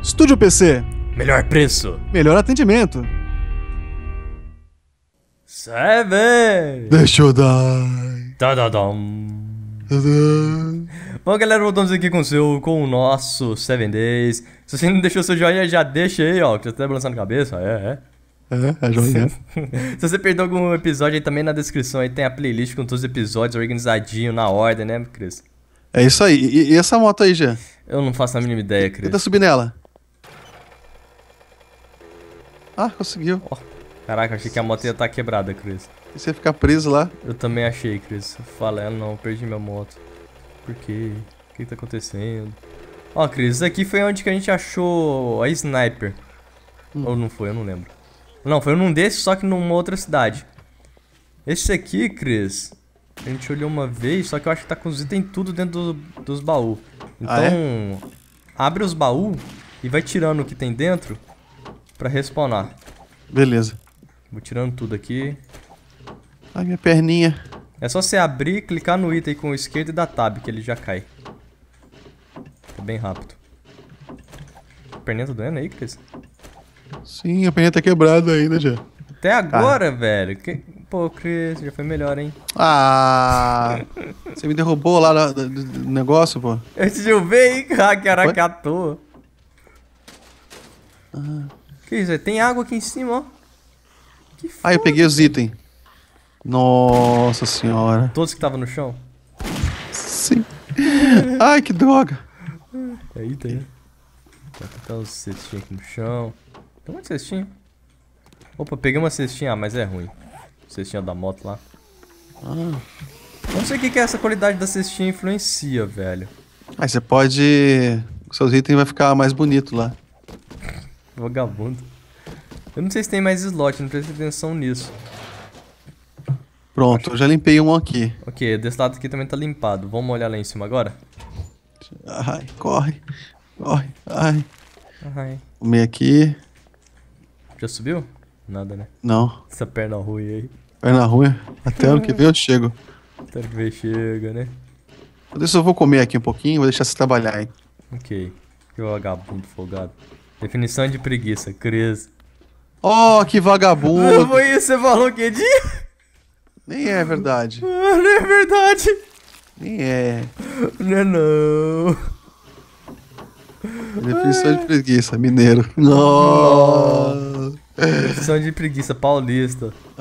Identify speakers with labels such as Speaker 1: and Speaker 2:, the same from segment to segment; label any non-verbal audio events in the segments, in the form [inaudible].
Speaker 1: Estúdio PC.
Speaker 2: Melhor preço.
Speaker 1: Melhor atendimento.
Speaker 2: Seven. Deixa
Speaker 1: eu dar.
Speaker 2: Tadadam. Bom, galera, voltamos aqui com o seu, com o nosso Seven Days. Se você não deixou seu joinha, já deixa aí, ó, que você tá balançando a cabeça, é, é.
Speaker 1: É, é, é joinha. [laughs]
Speaker 2: Se você perdeu algum episódio aí também na descrição aí tem a playlist com todos os episódios organizadinho na ordem, né, Cris?
Speaker 1: É isso aí. E, e essa moto aí, Jean? Eu não
Speaker 2: faço a mínima ideia, Cris. Tenta tá subir
Speaker 1: nela. Ah, conseguiu. Oh.
Speaker 2: Caraca, achei que a moto ia estar tá quebrada, Cris.
Speaker 1: E você ia ficar preso lá?
Speaker 2: Eu também achei, Cris. Falei, não, perdi minha moto. Por quê? O que, está tá acontecendo? Ó, Chris, Cris, isso aqui foi onde que a gente achou a Sniper. Hum. Ou não foi, eu não lembro. Não, foi num desses, só que numa outra cidade. Esse aqui, Cris, a gente olhou uma vez, só que eu acho que tá com os itens tudo dentro do, dos baús. Então, ah, é? Então, abre os baús e vai tirando o que tem dentro pra respawnar. Beleza. Vou tirando tudo aqui.
Speaker 1: Ai, minha perninha.
Speaker 2: É só você abrir, clicar no item com o esquerdo e dar tab, que ele já cai. É bem rápido. A perninha tá doendo aí, Cris?
Speaker 1: Sim, a perninha tá quebrada ainda já. Até agora,
Speaker 2: ah. velho? Que... Pô, Cris, já foi melhor, hein?
Speaker 1: Ah! [laughs] você me derrubou lá do, do, do negócio, pô.
Speaker 2: Eu te derrubei, hein? [laughs] Caraca,
Speaker 1: Ah. Que
Speaker 2: isso, Tem água aqui em cima, ó.
Speaker 1: Que foda, ah, eu peguei os itens. Nossa senhora.
Speaker 2: Todos que estavam no chão? Sim.
Speaker 1: Ai, que droga.
Speaker 2: É item, né? Tá, tá os cestinhos aqui no chão. Tem um monte de Opa, peguei uma cestinha. Ah, mas é ruim. Cestinha da moto lá. Ah. Não sei o que, que é essa qualidade da cestinha influencia, velho.
Speaker 1: Aí você pode... Seus itens vai ficar mais bonito lá.
Speaker 2: Vagabundo. Eu não sei se tem mais slot, não prestei atenção nisso. Pronto, eu já limpei um aqui. Ok, desse lado aqui também tá limpado. Vamos olhar lá em cima agora?
Speaker 1: Ai, corre. Corre. Ai. Ai. Come aqui.
Speaker 2: Já subiu? Nada, né? Não. Essa perna ruim aí.
Speaker 1: Perna ruim? Até ano que vem eu chego. Até ano que vem chega, né? Eu só vou comer aqui um pouquinho, vou deixar você trabalhar, hein?
Speaker 2: Ok. Que vagabundo folgado. Definição de preguiça, Cris.
Speaker 1: Oh, que vagabundo! Não ah, foi isso, você falou que de... Nem é verdade. Ah, não é verdade. Nem é. Não é não. Definição de preguiça, mineiro. Nossa. Definição
Speaker 2: de preguiça, paulista. Oh,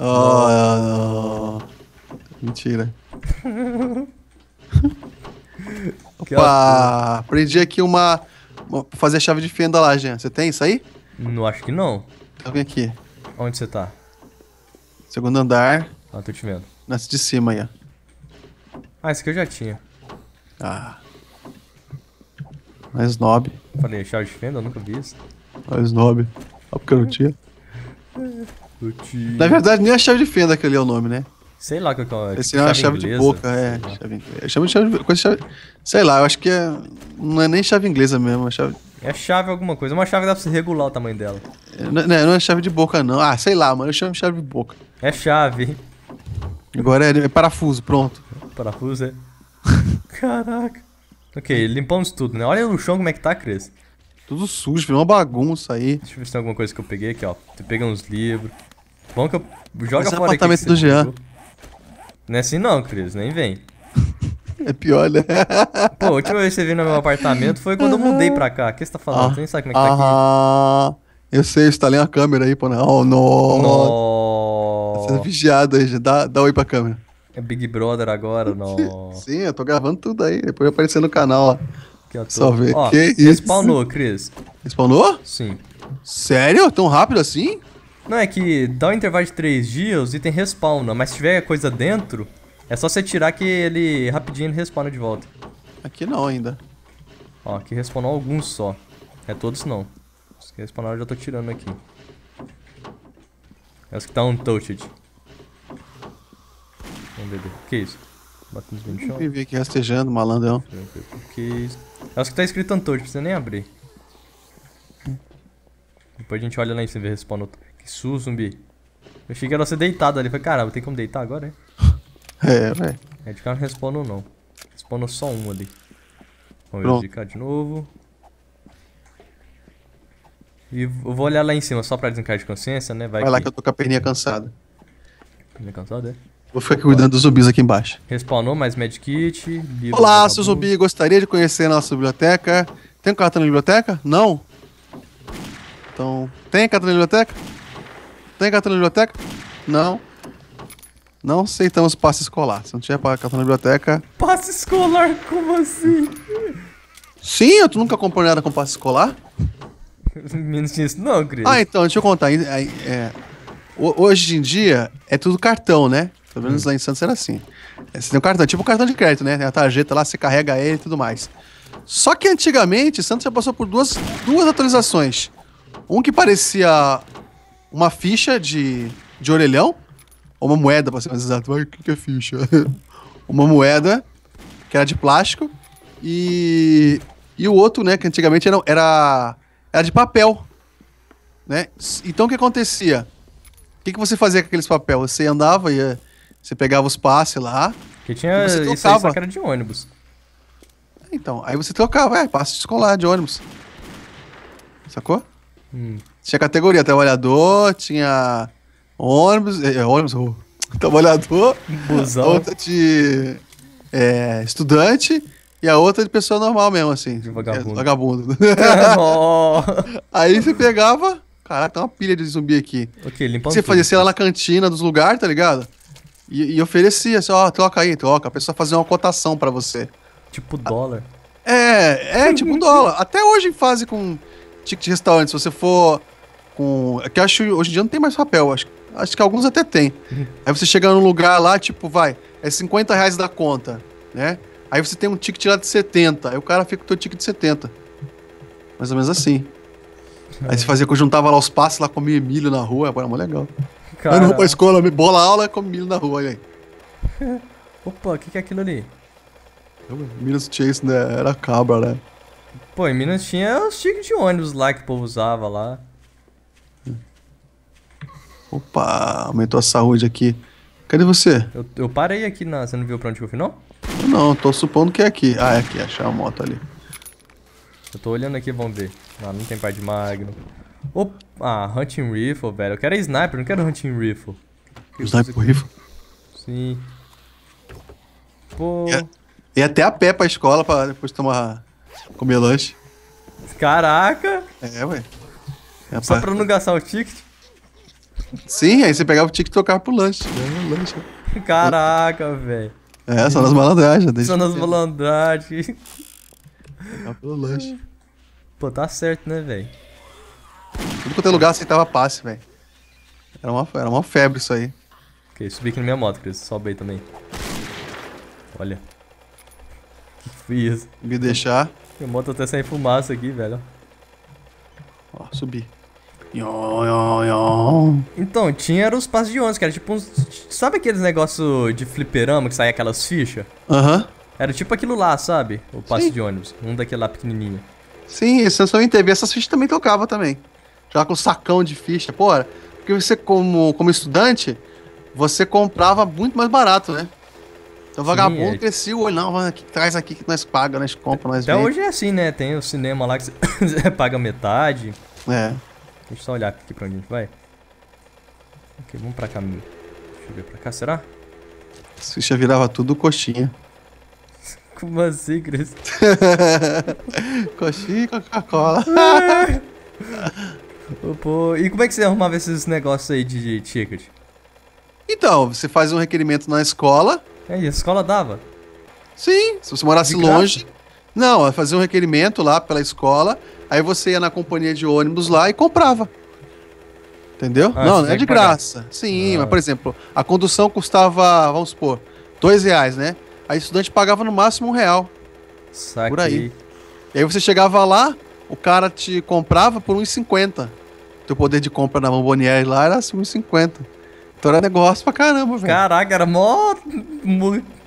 Speaker 1: não. Mentira. [laughs] Opa, aprendi aqui uma fazer a chave de fenda lá, Jean. Você tem isso aí? Não, acho que não. Então tá vem aqui. Onde você tá? Segundo andar. Ah, tô te vendo. Nasce de cima aí, ó.
Speaker 2: Ah, esse aqui eu já tinha.
Speaker 1: Ah. Mais snob.
Speaker 2: Falei, chave de fenda? Eu nunca vi isso.
Speaker 1: Mais snob. Só ah, porque eu não tinha.
Speaker 2: eu tinha. Na verdade,
Speaker 1: nem a chave de fenda aquele é o nome, né?
Speaker 2: Sei lá é, que, que, Esse é uma chave inglesa, de boca,
Speaker 1: é. Chave, eu de chave, coisa chave. Sei lá, eu acho que é. Não é nem chave inglesa mesmo, é chave.
Speaker 2: É chave alguma coisa. Uma chave dá pra você regular o tamanho dela.
Speaker 1: É, não, é, é, não, é chave de boca, não. Ah, sei lá, mano. Eu chamo de chave de boca.
Speaker 2: É chave.
Speaker 1: Agora é, é parafuso, pronto. Parafuso é. Caraca.
Speaker 2: Ok, limpamos tudo, né? Olha no chão como é que tá, Cris. Tudo sujo, virou uma bagunça aí. Deixa eu ver se tem alguma coisa que eu peguei aqui, ó. Tu pega uns livros. Bom que eu. Joga Esse fora apartamento aqui. apartamento do Jean. Pegou. Não é assim não, Cris, nem vem.
Speaker 1: É pior, né? Pô, a
Speaker 2: última vez que você veio no meu apartamento foi quando eu mudei pra cá. O que você tá falando? Ah, você nem sabe como é que tá
Speaker 1: ah, aqui. Eu sei, instalei uma câmera aí, pô. Né? Oh, no. Você tá vigiado aí, dá, dá oi pra câmera.
Speaker 2: É Big Brother agora, não.
Speaker 1: [laughs] Sim, eu tô gravando tudo aí. Depois vai aparecer no canal, ó. Que tô... Só ver. Ó, que isso? Spawnou, Cris. Spawnou? Sim. Sério? Tão
Speaker 2: rápido assim? Não, é que dá um intervalo de 3 dias, o item respawna, mas se tiver coisa dentro, é só você tirar que ele rapidinho ele respawna de volta. Aqui não ainda. Ó, aqui respawnou alguns só. É todos não. Os que respawnaram eu já tô tirando aqui.
Speaker 1: É os que tá untouched.
Speaker 2: Vamos ver. O que é isso?
Speaker 1: Batendo os no chão. Eu vi aqui rastejando, malandão.
Speaker 2: O que é isso? É os que tá escrito untouched, precisa nem abrir. Hum. Depois a gente olha lá em cima e vê respawnou. outro. Que susto, zumbi. Eu achei que era você deitado ali. Falei, caramba, tem como deitar agora, hein? É, velho. É, de cara não respawnou não. Respawnou só um ali. Vamos verificar de novo. E eu vou olhar lá em cima só pra desencarregar de consciência, né? Vai, Vai lá que... eu tô com a perninha
Speaker 1: cansada. Perninha cansada, é? Vou ficar aqui cuidando dos zumbis aqui embaixo.
Speaker 2: Respawnou mais medkit. Olá, seu zumbi.
Speaker 1: Gostaria de conhecer a nossa biblioteca. Tem um cartão na biblioteca? Não? Então, tem cartão na biblioteca? Tem cartão na biblioteca? Não. Não aceitamos passe escolar. Se não tiver cartão na biblioteca. Passe escolar? Como assim? Sim, tu nunca comprou nada com passe escolar? [laughs] Menos disso, não, Cris. Ah, então, deixa eu contar. É, é, hoje em dia é tudo cartão, né? Pelo menos hum. lá em Santos era assim. É, você tem um cartão, tipo um cartão de crédito, né? Tem a tarjeta lá, você carrega ele e tudo mais. Só que antigamente, Santos já passou por duas, duas atualizações. Um que parecia uma ficha de, de orelhão, ou uma moeda, pra ser mais exato. o que, que é ficha? [laughs] uma moeda, que era de plástico, e, e o outro, né, que antigamente era, era, era de papel. Né? Então o que acontecia? O que, que você fazia com aqueles papéis? Você andava, ia, você pegava os passes lá. Que tinha e você trocava. Isso aí de ônibus. Então, aí você trocava, é, passe escolar de ônibus. Sacou? Hum. Tinha categoria, trabalhador, tinha ônibus, é, ônibus, oh, [laughs] trabalhador, Busão. outra de é, estudante e a outra de pessoa normal mesmo, assim. De vagabundo. É, vagabundo. oh. [laughs] [laughs] Aí você pegava, caraca, tem uma pilha de zumbi aqui. Ok, limpando Você fazia, sei lá, na cantina dos lugares, tá ligado? E, e oferecia, assim, ó, oh, troca aí, troca. A pessoa fazia uma cotação para você. Tipo dólar. é, é, tipo dólar. Até hoje fazem com ticket de restaurante. Se você for com. Que acho hoje em dia não tem mais papel, acho, acho que alguns até tem. Aí você chega num lugar lá, tipo, vai, é 50 reais da conta, né? Aí você tem um ticket lá de 70, aí o cara fica com o teu ticket de 70. Mais ou menos assim. Aí você fazia, juntava lá os passos, lá comia milho na rua, agora é mó legal. Cara... Eu não vou pra escola, me bola aula, come milho na rua, olha aí. [laughs] Opa, o que, que é aquilo ali? Minas Chase, né? Era cabra, né?
Speaker 2: Pô, em Minas tinha os tickets de ônibus lá que o povo usava lá.
Speaker 1: Opa, aumentou a saúde aqui. Cadê você?
Speaker 2: Eu, eu parei aqui na. Você não viu pra onde eu fui, não?
Speaker 1: Não, tô supondo que é aqui. Ah, é aqui, achei a moto ali.
Speaker 2: Eu tô olhando aqui, vamos ver. Ah, não tem pai de magno. Opa, ah, Hunting Rifle, velho. Eu quero é Sniper, não quero Hunting Rifle. Que sniper você... Rifle? Sim.
Speaker 1: Pô. E, é, é até a pé pra escola pra depois tomar. comer lanche.
Speaker 2: Caraca! É, ué. É Só pra... pra não gastar o ticket?
Speaker 1: Sim, aí você pegava o ticket e tocava pro lanche. Né? lanche. Né?
Speaker 2: Caraca, velho.
Speaker 1: É, só nas malandragens. Só nas
Speaker 2: malandragens. Tocava pelo lanche. Pô, tá certo, né, velho? Tudo quanto é lugar aceitava passe, velho. Era uma, era uma febre isso aí. Ok, subi aqui na minha moto, Cris. Sobe aí também.
Speaker 1: Olha. Que foi isso? Me deixar.
Speaker 2: Minha moto até tá sem fumaça aqui, velho. Ó, subi. Então, tinha era os passos de ônibus, que era tipo uns. Sabe aqueles negócio de fliperama que saia aquelas fichas? Aham. Era tipo aquilo lá, sabe? O passo Sim. de ônibus. Um daquele lá pequenininho.
Speaker 1: Sim, isso eu em TV. Essas fichas também tocava também. Já com sacão de ficha. Pô, porque você, como, como estudante, você comprava muito mais barato, né? Então o vagabundo é... crescia o olho, não, que traz aqui que nós paga, nós compra, nós Até hoje é assim,
Speaker 2: né? Tem o cinema lá que você [laughs] paga metade. É. Deixa eu só olhar aqui pra onde a gente vai. Ok, vamos pra cá mesmo. Deixa eu ver pra cá, será?
Speaker 1: já virava tudo coxinha. [laughs] Como assim, Cris? [laughs] coxinha e Coca-Cola. [laughs] e como é que você arrumava esses negócios aí de, de ticket? Então, você faz um requerimento na escola. É, e a escola dava? Sim, se você morasse longe, não, ela fazia um requerimento lá pela escola, aí você ia na companhia de ônibus lá e comprava. Entendeu? Ah, não, não é de graça. Sim, ah. mas por ah. exemplo, a condução custava, vamos supor, dois reais, né? Aí o estudante pagava no máximo um real. Saquei. Por aí. E aí você chegava lá, o cara te comprava por 1,50. Teu poder de compra na Mambonieri lá era assim, 1,50. Então era negócio pra caramba, velho. Caraca, era mó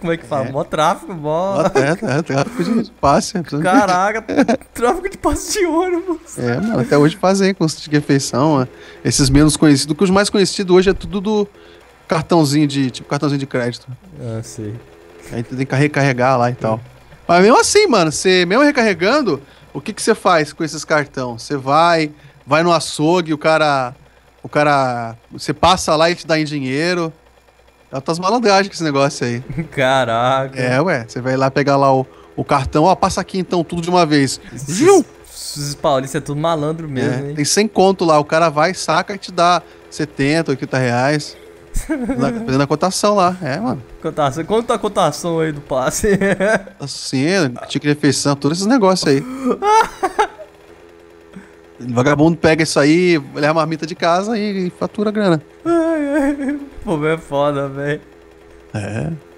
Speaker 1: como é que fala? É. Mó tráfico, mó. É, é, tráfico de passe. Caraca, tráfico de passe de ônibus. É, mano, até hoje fazem com de refeição, é. esses menos conhecidos. que os mais conhecidos hoje é tudo do cartãozinho de. Tipo, cartãozinho de crédito. Ah, sei. Aí tu tem que recarregar lá e é. tal. Mas mesmo assim, mano, você mesmo recarregando, o que que você faz com esses cartões? Você vai, vai no açougue, o cara. O cara. Você passa lá e te dá em dinheiro. Ela tá as malandragens com esse negócio aí. [laughs] Caraca. É, ué. Você vai lá pegar lá o, o cartão, ó, passa aqui então, tudo de uma vez. Viu? Esses paulistas é tudo malandro é, mesmo, é, hein? Tem 100 conto lá, o cara vai, saca e te dá 70, 80 reais. Na, [laughs] fazendo a cotação lá, é, mano. Cotação. Quanto tá a cotação aí do passe? Assim, ticket de refeição, todos esses negócios aí. [laughs] Vagabundo pega isso aí, leva é a marmita de casa e fatura grana.
Speaker 2: [laughs]
Speaker 1: Pô, é foda, velho. É.